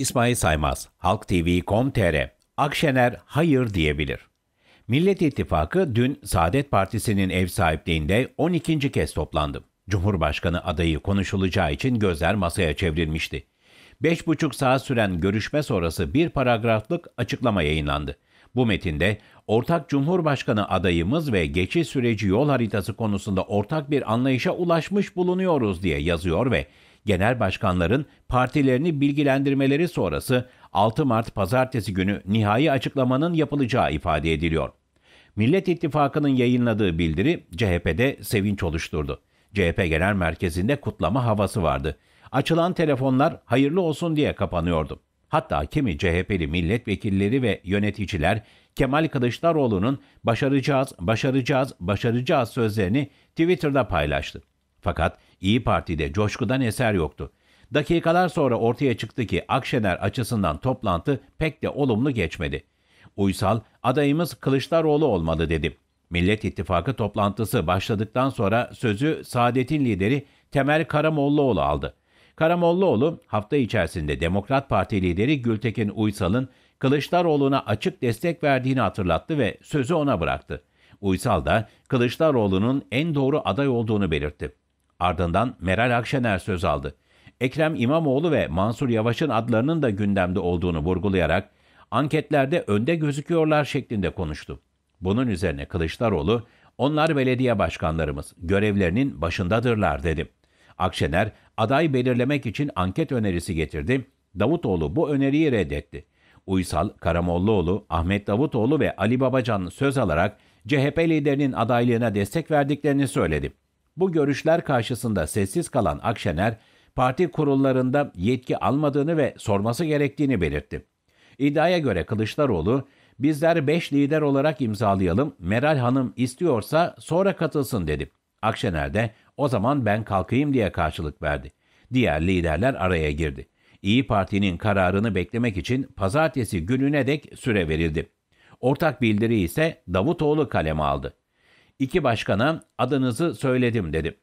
İsmail Saymaz, HalkTV.com.tr, Akşener hayır diyebilir. Millet İttifakı dün Saadet Partisi'nin ev sahipliğinde 12. kez toplandı. Cumhurbaşkanı adayı konuşulacağı için gözler masaya çevrilmişti. 5,5 saat süren görüşme sonrası bir paragraflık açıklama yayınlandı. Bu metinde ortak Cumhurbaşkanı adayımız ve geçiş süreci yol haritası konusunda ortak bir anlayışa ulaşmış bulunuyoruz diye yazıyor ve genel başkanların partilerini bilgilendirmeleri sonrası 6 Mart pazartesi günü nihai açıklamanın yapılacağı ifade ediliyor. Millet İttifakı'nın yayınladığı bildiri CHP'de sevinç oluşturdu. CHP Genel Merkezi'nde kutlama havası vardı. Açılan telefonlar hayırlı olsun diye kapanıyordu. Hatta kimi CHP'li milletvekilleri ve yöneticiler Kemal Kılıçdaroğlu'nun başaracağız, başaracağız, başaracağız sözlerini Twitter'da paylaştı. Fakat İyi Parti'de coşkudan eser yoktu. Dakikalar sonra ortaya çıktı ki Akşener açısından toplantı pek de olumlu geçmedi. Uysal, adayımız Kılıçdaroğlu olmalı dedi. Millet İttifakı toplantısı başladıktan sonra sözü Saadet'in lideri Temel Karamollaoğlu aldı. Karamollaoğlu hafta içerisinde Demokrat Parti lideri Gültekin Uysal'ın Kılıçdaroğlu'na açık destek verdiğini hatırlattı ve sözü ona bıraktı. Uysal da Kılıçdaroğlu'nun en doğru aday olduğunu belirtti. Ardından Meral Akşener söz aldı. Ekrem İmamoğlu ve Mansur Yavaş'ın adlarının da gündemde olduğunu vurgulayarak anketlerde önde gözüküyorlar şeklinde konuştu. Bunun üzerine Kılıçdaroğlu, onlar belediye başkanlarımız, görevlerinin başındadırlar dedi. Akşener, aday belirlemek için anket önerisi getirdi. Davutoğlu bu öneriyi reddetti. Uysal, Karamollaoğlu, Ahmet Davutoğlu ve Ali Babacan söz alarak CHP liderinin adaylığına destek verdiklerini söyledi. Bu görüşler karşısında sessiz kalan Akşener, parti kurullarında yetki almadığını ve sorması gerektiğini belirtti. İddiaya göre Kılıçdaroğlu, bizler 5 lider olarak imzalayalım, Meral Hanım istiyorsa sonra katılsın dedi. Akşener de o zaman ben kalkayım diye karşılık verdi. Diğer liderler araya girdi. İyi Parti'nin kararını beklemek için pazartesi gününe dek süre verildi. Ortak bildiri ise Davutoğlu kaleme aldı. İki başkana adınızı söyledim dedim.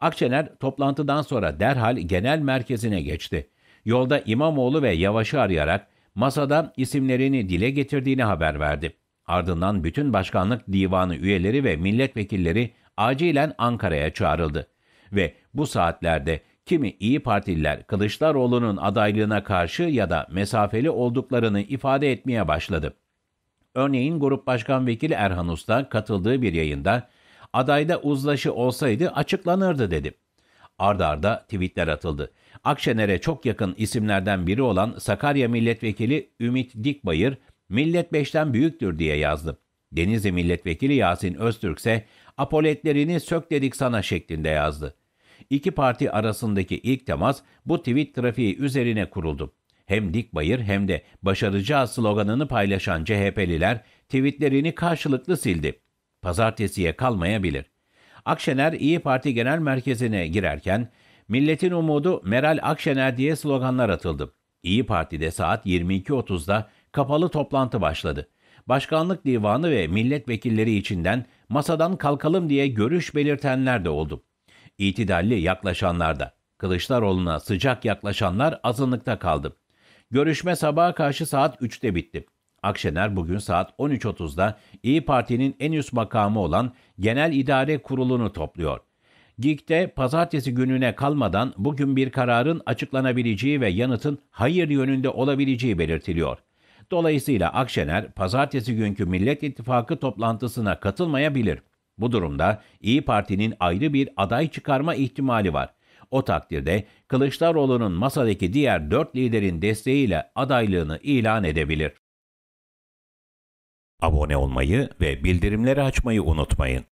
Akçener toplantıdan sonra derhal genel merkezine geçti. Yolda İmamoğlu ve Yavaş'ı arayarak masada isimlerini dile getirdiğini haber verdi. Ardından bütün başkanlık divanı üyeleri ve milletvekilleri acilen Ankara'ya çağrıldı. Ve bu saatlerde kimi İyi Partililer Kılıçdaroğlu'nun adaylığına karşı ya da mesafeli olduklarını ifade etmeye başladı. Örneğin Grup Başkan Vekili Erhan Usta katıldığı bir yayında adayda uzlaşı olsaydı açıklanırdı dedi. Arda arda tweetler atıldı. Akşener'e çok yakın isimlerden biri olan Sakarya Milletvekili Ümit Dikbayır, millet beşten büyüktür diye yazdı. Denizli Milletvekili Yasin Öztürk ise apoletlerini sök dedik sana şeklinde yazdı. İki parti arasındaki ilk temas bu tweet trafiği üzerine kuruldu hem dik bayır hem de başaracağız sloganını paylaşan CHP'liler tweetlerini karşılıklı sildi. Pazartesiye kalmayabilir. Akşener İyi Parti Genel Merkezi'ne girerken milletin umudu Meral Akşener diye sloganlar atıldı. İyi Parti'de saat 22.30'da kapalı toplantı başladı. Başkanlık divanı ve milletvekilleri içinden masadan kalkalım diye görüş belirtenler de oldu. İtidalli yaklaşanlar da. Kılıçdaroğlu'na sıcak yaklaşanlar azınlıkta kaldı. Görüşme sabaha karşı saat 3'te bitti. Akşener bugün saat 13.30'da İyi Parti'nin en üst makamı olan Genel İdare Kurulu'nu topluyor. GİK'te pazartesi gününe kalmadan bugün bir kararın açıklanabileceği ve yanıtın hayır yönünde olabileceği belirtiliyor. Dolayısıyla Akşener pazartesi günkü Millet İttifakı toplantısına katılmayabilir. Bu durumda İyi Parti'nin ayrı bir aday çıkarma ihtimali var. O takdirde Kılıçdaroğlu'nun masadaki diğer dört liderin desteğiyle adaylığını ilan edebilir. Abone olmayı ve bildirimleri açmayı unutmayın.